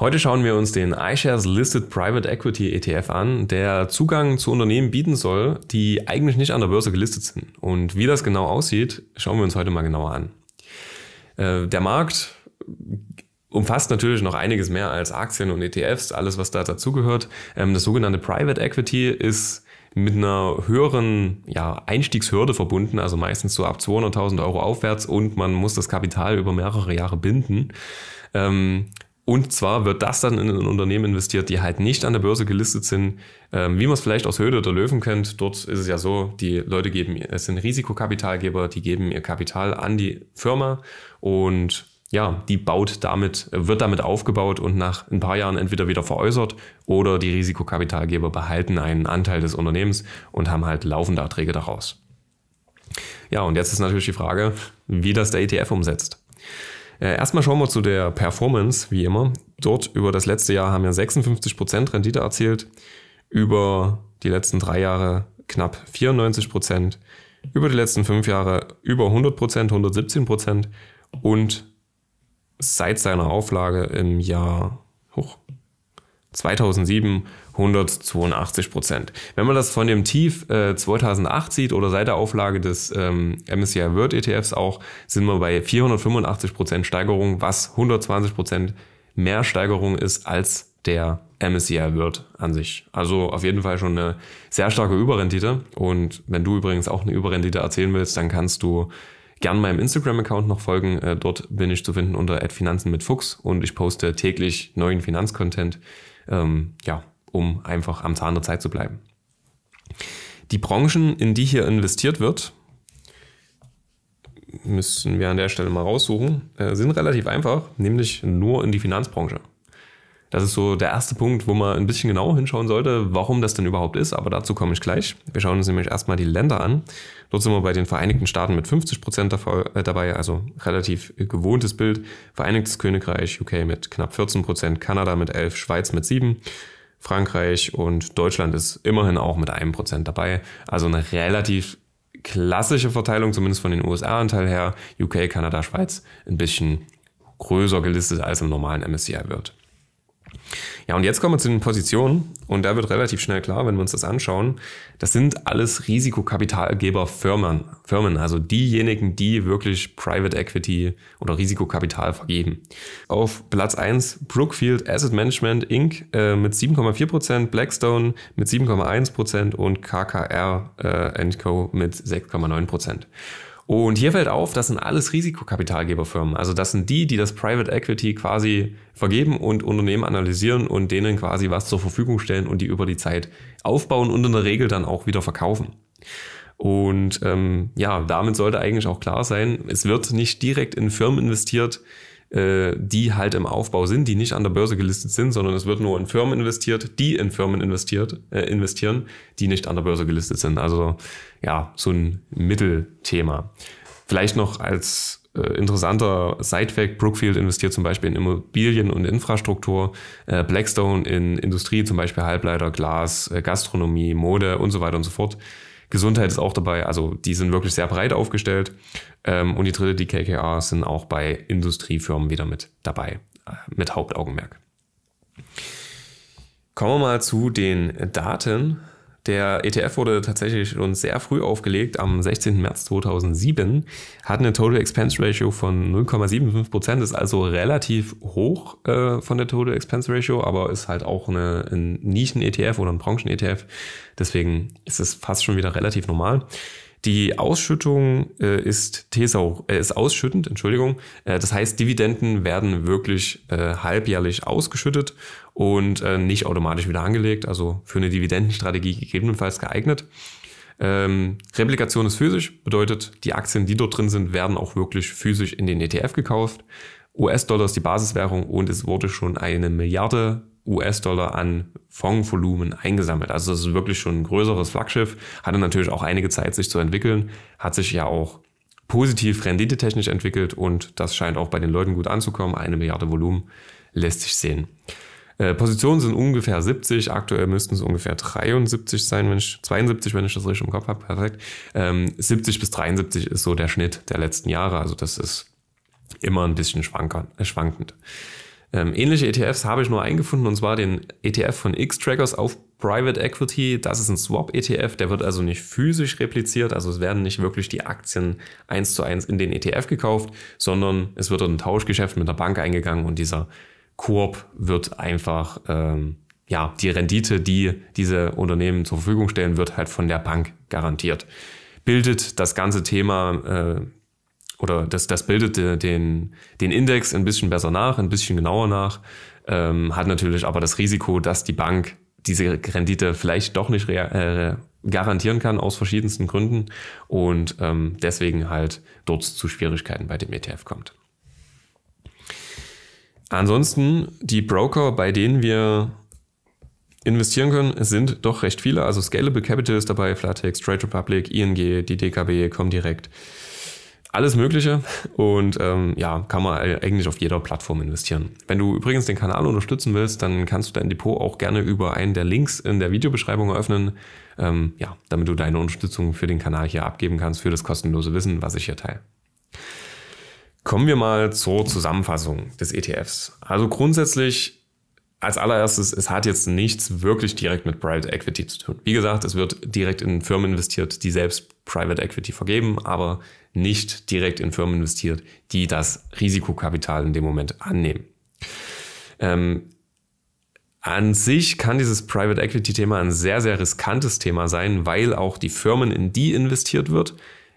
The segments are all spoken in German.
Heute schauen wir uns den iShares Listed Private Equity ETF an, der Zugang zu Unternehmen bieten soll, die eigentlich nicht an der Börse gelistet sind. Und wie das genau aussieht, schauen wir uns heute mal genauer an. Äh, der Markt umfasst natürlich noch einiges mehr als Aktien und ETFs, alles was da dazugehört. Ähm, das sogenannte Private Equity ist mit einer höheren ja, Einstiegshürde verbunden, also meistens so ab 200.000 Euro aufwärts und man muss das Kapital über mehrere Jahre binden. Ähm, und zwar wird das dann in ein Unternehmen investiert, die halt nicht an der Börse gelistet sind, ähm, wie man es vielleicht aus Höhle oder Löwen kennt. Dort ist es ja so, die Leute geben, es sind Risikokapitalgeber, die geben ihr Kapital an die Firma und ja, die baut damit, wird damit aufgebaut und nach ein paar Jahren entweder wieder veräußert oder die Risikokapitalgeber behalten einen Anteil des Unternehmens und haben halt laufende Erträge daraus. Ja, und jetzt ist natürlich die Frage, wie das der ETF umsetzt. Äh, erstmal schauen wir zu der Performance, wie immer. Dort über das letzte Jahr haben wir 56% Rendite erzielt, über die letzten drei Jahre knapp 94%, über die letzten fünf Jahre über 100%, 117% und seit seiner Auflage im Jahr hoch 2007 182 Prozent. Wenn man das von dem Tief äh, 2008 sieht oder seit der Auflage des ähm, MSCI World ETFs auch, sind wir bei 485 Prozent Steigerung, was 120 Prozent mehr Steigerung ist als der MSCI World an sich. Also auf jeden Fall schon eine sehr starke Überrendite. Und wenn du übrigens auch eine Überrendite erzählen willst, dann kannst du gern meinem Instagram-Account noch folgen. Äh, dort bin ich zu finden unter Finanzen mit Fuchs und ich poste täglich neuen Finanzcontent ähm, ja, um einfach am Zahn der Zeit zu bleiben. Die Branchen, in die hier investiert wird, müssen wir an der Stelle mal raussuchen, äh, sind relativ einfach, nämlich nur in die Finanzbranche. Das ist so der erste Punkt, wo man ein bisschen genauer hinschauen sollte, warum das denn überhaupt ist, aber dazu komme ich gleich. Wir schauen uns nämlich erstmal die Länder an. Dort sind wir bei den Vereinigten Staaten mit 50 äh, dabei, also relativ gewohntes Bild. Vereinigtes Königreich, UK mit knapp 14 Kanada mit 11, Schweiz mit 7. Frankreich und Deutschland ist immerhin auch mit einem Prozent dabei. Also eine relativ klassische Verteilung, zumindest von den USA-Anteil her. UK, Kanada, Schweiz ein bisschen größer gelistet als im normalen MSCI wird. Ja, und jetzt kommen wir zu den Positionen und da wird relativ schnell klar, wenn wir uns das anschauen, das sind alles Risikokapitalgeberfirmen, Firmen, also diejenigen, die wirklich Private Equity oder Risikokapital vergeben. Auf Platz 1 Brookfield Asset Management Inc. Äh, mit 7,4%, Blackstone mit 7,1% und KKR äh, Co. mit 6,9%. Und hier fällt auf, das sind alles Risikokapitalgeberfirmen. Also das sind die, die das Private Equity quasi vergeben und Unternehmen analysieren und denen quasi was zur Verfügung stellen und die über die Zeit aufbauen und in der Regel dann auch wieder verkaufen. Und ähm, ja, damit sollte eigentlich auch klar sein, es wird nicht direkt in Firmen investiert, äh, die halt im Aufbau sind, die nicht an der Börse gelistet sind, sondern es wird nur in Firmen investiert, die in Firmen investiert, äh, investieren, die nicht an der Börse gelistet sind. Also ja, so ein Mittelthema. Vielleicht noch als äh, interessanter Sidefact, Brookfield investiert zum Beispiel in Immobilien und Infrastruktur, äh, Blackstone in Industrie, zum Beispiel Halbleiter, Glas, äh, Gastronomie, Mode und so weiter und so fort. Gesundheit ist auch dabei, also die sind wirklich sehr breit aufgestellt. Ähm, und die dritte, die KKR, sind auch bei Industriefirmen wieder mit dabei, äh, mit Hauptaugenmerk. Kommen wir mal zu den Daten der ETF wurde tatsächlich schon sehr früh aufgelegt, am 16. März 2007, hat eine Total Expense Ratio von 0,75 Prozent, ist also relativ hoch äh, von der Total Expense Ratio, aber ist halt auch eine, ein Nischen-ETF oder ein Branchen-ETF. Deswegen ist es fast schon wieder relativ normal. Die Ausschüttung äh, ist, Tesau, äh, ist ausschüttend, Entschuldigung. Äh, das heißt, Dividenden werden wirklich äh, halbjährlich ausgeschüttet und äh, nicht automatisch wieder angelegt, also für eine Dividendenstrategie gegebenenfalls geeignet. Ähm, Replikation ist physisch, bedeutet, die Aktien, die dort drin sind, werden auch wirklich physisch in den ETF gekauft. US-Dollar ist die Basiswährung und es wurde schon eine Milliarde US-Dollar an Fondsvolumen eingesammelt. Also das ist wirklich schon ein größeres Flaggschiff, hatte natürlich auch einige Zeit, sich zu entwickeln, hat sich ja auch positiv renditetechnisch entwickelt und das scheint auch bei den Leuten gut anzukommen. Eine Milliarde Volumen lässt sich sehen. Äh, Positionen sind ungefähr 70, aktuell müssten es ungefähr 73 sein, wenn ich, 72, wenn ich das richtig im Kopf habe, perfekt. 70 ähm, bis 73 ist so der Schnitt der letzten Jahre, also das ist immer ein bisschen äh, schwankend. Ähm, ähnliche ETFs habe ich nur eingefunden und zwar den ETF von X-Trackers auf Private Equity. Das ist ein Swap-ETF, der wird also nicht physisch repliziert, also es werden nicht wirklich die Aktien eins zu eins in den ETF gekauft, sondern es wird ein Tauschgeschäft mit einer Bank eingegangen und dieser Korb wird einfach, ähm, ja, die Rendite, die diese Unternehmen zur Verfügung stellen, wird halt von der Bank garantiert bildet das ganze Thema äh, oder das, das bildet den, den Index ein bisschen besser nach, ein bisschen genauer nach, ähm, hat natürlich aber das Risiko, dass die Bank diese Rendite vielleicht doch nicht äh, garantieren kann aus verschiedensten Gründen und ähm, deswegen halt dort zu Schwierigkeiten bei dem ETF kommt. Ansonsten die Broker, bei denen wir investieren können, sind doch recht viele. Also Scalable Capital ist dabei, Flatex, Trade Republic, ING, die DKB, Comdirect alles Mögliche und ähm, ja, kann man äh, eigentlich auf jeder Plattform investieren. Wenn du übrigens den Kanal unterstützen willst, dann kannst du dein Depot auch gerne über einen der Links in der Videobeschreibung eröffnen, ähm, ja, damit du deine Unterstützung für den Kanal hier abgeben kannst, für das kostenlose Wissen, was ich hier teile. Kommen wir mal zur Zusammenfassung des ETFs. Also grundsätzlich als allererstes, es hat jetzt nichts wirklich direkt mit Private Equity zu tun. Wie gesagt, es wird direkt in Firmen investiert, die selbst Private Equity vergeben, aber nicht direkt in Firmen investiert, die das Risikokapital in dem Moment annehmen. Ähm, an sich kann dieses Private Equity Thema ein sehr, sehr riskantes Thema sein, weil auch die Firmen, in die investiert wird,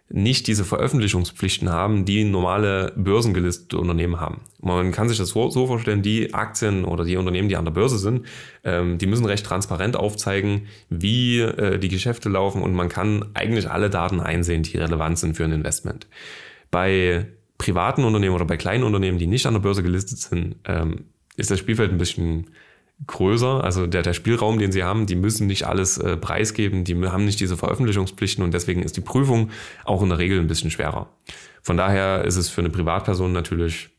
nicht diese Veröffentlichungspflichten haben, die normale börsengelistete Unternehmen haben. Man kann sich das so, vorstellen, die Aktien oder die Unternehmen, die an der Börse sind, ähm, die müssen recht transparent aufzeigen, wie äh, die Geschäfte laufen und man kann eigentlich alle Daten einsehen, die relevant sind für ein Investment. Bei privaten Unternehmen oder bei kleinen Unternehmen, die nicht an der Börse gelistet sind, ähm, ist das Spielfeld ein bisschen größer. Also der, der Spielraum, den sie haben, die müssen nicht alles äh, preisgeben, die haben nicht diese Veröffentlichungspflichten und deswegen ist die Prüfung auch in der Regel ein bisschen schwerer. Von daher ist es für eine Privatperson natürlich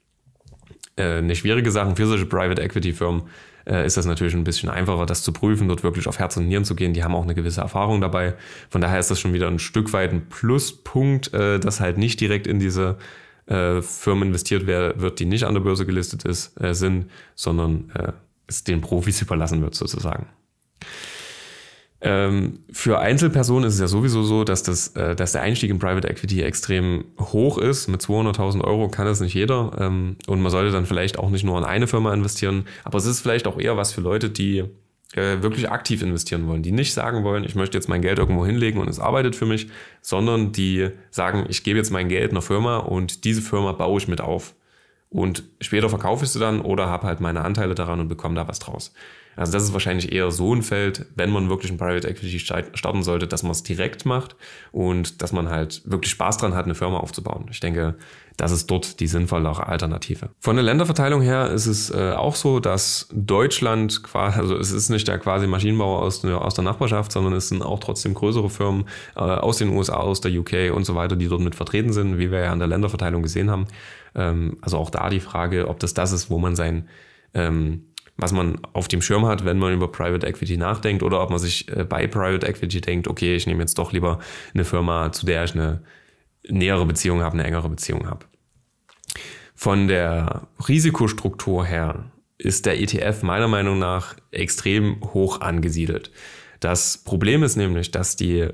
äh, eine schwierige Sache. Für solche Private Equity Firmen äh, ist das natürlich ein bisschen einfacher, das zu prüfen, dort wirklich auf Herz und Nieren zu gehen. Die haben auch eine gewisse Erfahrung dabei. Von daher ist das schon wieder ein Stück weit ein Pluspunkt, äh, dass halt nicht direkt in diese äh, Firmen investiert wird, die nicht an der Börse gelistet ist, äh, sind, sondern äh, es den Profis überlassen wird, sozusagen. Ähm, für Einzelpersonen ist es ja sowieso so, dass, das, äh, dass der Einstieg in Private Equity extrem hoch ist. Mit 200.000 Euro kann das nicht jeder. Ähm, und man sollte dann vielleicht auch nicht nur an eine Firma investieren. Aber es ist vielleicht auch eher was für Leute, die äh, wirklich aktiv investieren wollen, die nicht sagen wollen, ich möchte jetzt mein Geld irgendwo hinlegen und es arbeitet für mich, sondern die sagen, ich gebe jetzt mein Geld einer Firma und diese Firma baue ich mit auf. Und später verkaufe ich sie dann oder habe halt meine Anteile daran und bekomme da was draus. Also das ist wahrscheinlich eher so ein Feld, wenn man wirklich ein Private Equity starten sollte, dass man es direkt macht und dass man halt wirklich Spaß dran hat, eine Firma aufzubauen. Ich denke, das ist dort die sinnvollere Alternative. Von der Länderverteilung her ist es äh, auch so, dass Deutschland quasi, also es ist nicht der quasi Maschinenbauer aus, der Nachbarschaft, sondern es sind auch trotzdem größere Firmen äh, aus den USA, aus der UK und so weiter, die dort mit vertreten sind, wie wir ja an der Länderverteilung gesehen haben. Ähm, also auch da die Frage, ob das das ist, wo man sein ähm, was man auf dem Schirm hat, wenn man über Private Equity nachdenkt oder ob man sich äh, bei Private Equity denkt, okay, ich nehme jetzt doch lieber eine Firma, zu der ich eine nähere Beziehung habe, eine engere Beziehung habe. Von der Risikostruktur her ist der ETF meiner Meinung nach extrem hoch angesiedelt. Das Problem ist nämlich, dass die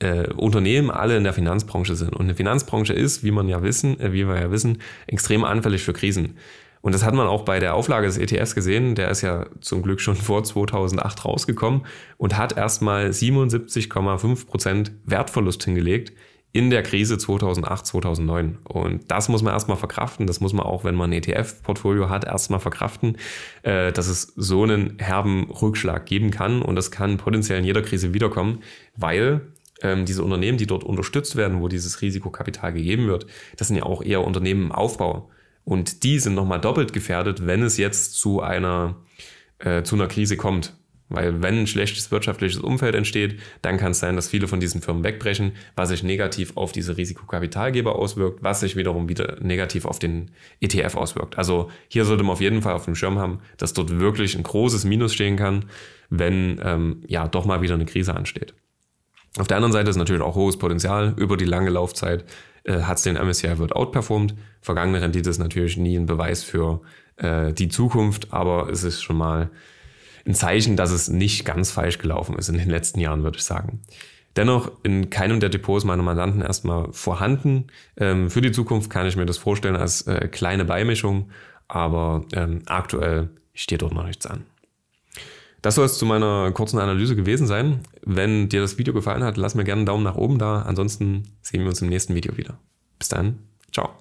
äh, Unternehmen alle in der Finanzbranche sind. Und eine Finanzbranche ist, wie man ja wissen, äh, wie wir ja wissen, extrem anfällig für Krisen. Und das hat man auch bei der Auflage des ETFs gesehen. Der ist ja zum Glück schon vor 2008 rausgekommen und hat erstmal 77,5% Prozent Wertverlust hingelegt in der Krise 2008, 2009. Und das muss man erstmal verkraften. Das muss man auch, wenn man ein ETF-Portfolio hat, erstmal verkraften, äh, dass es so einen herben Rückschlag geben kann. Und das kann potenziell in jeder Krise wiederkommen, weil ähm, diese Unternehmen, die dort unterstützt werden, wo dieses Risikokapital gegeben wird, das sind ja auch eher Unternehmen im Aufbau. Und die sind nochmal doppelt gefährdet, wenn es jetzt zu einer, äh, zu einer Krise kommt. Weil wenn ein schlechtes wirtschaftliches Umfeld entsteht, dann kann es sein, dass viele von diesen Firmen wegbrechen, was sich negativ auf diese Risikokapitalgeber auswirkt, was sich wiederum wieder negativ auf den ETF auswirkt. Also hier sollte man auf jeden Fall auf dem Schirm haben, dass dort wirklich ein großes Minus stehen kann, wenn ähm, ja doch mal wieder eine Krise ansteht. Auf der anderen Seite ist natürlich auch hohes Potenzial über die lange Laufzeit äh, hat es den MSCI World outperformed. Vergangene Rendite ist natürlich nie ein Beweis für äh, die Zukunft, aber es ist schon mal ein Zeichen, dass es nicht ganz falsch gelaufen ist in den letzten Jahren, würde ich sagen. Dennoch in keinem der Depots meiner Mandanten erstmal vorhanden. Ähm, für die Zukunft kann ich mir das vorstellen als äh, kleine Beimischung, aber ähm, aktuell steht dort noch nichts an. Das soll es zu meiner kurzen Analyse gewesen sein. Wenn dir das Video gefallen hat, lass mir gerne einen Daumen nach oben da. Ansonsten sehen wir uns im nächsten Video wieder. Bis dann. Ciao.